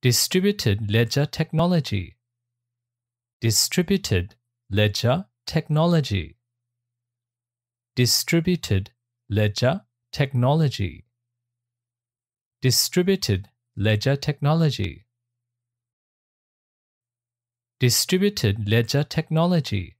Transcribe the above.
Distributed Ledger Technology Distributed Ledger Technology Distributed Ledger Technology Distributed Ledger Technology Distributed Ledger Technology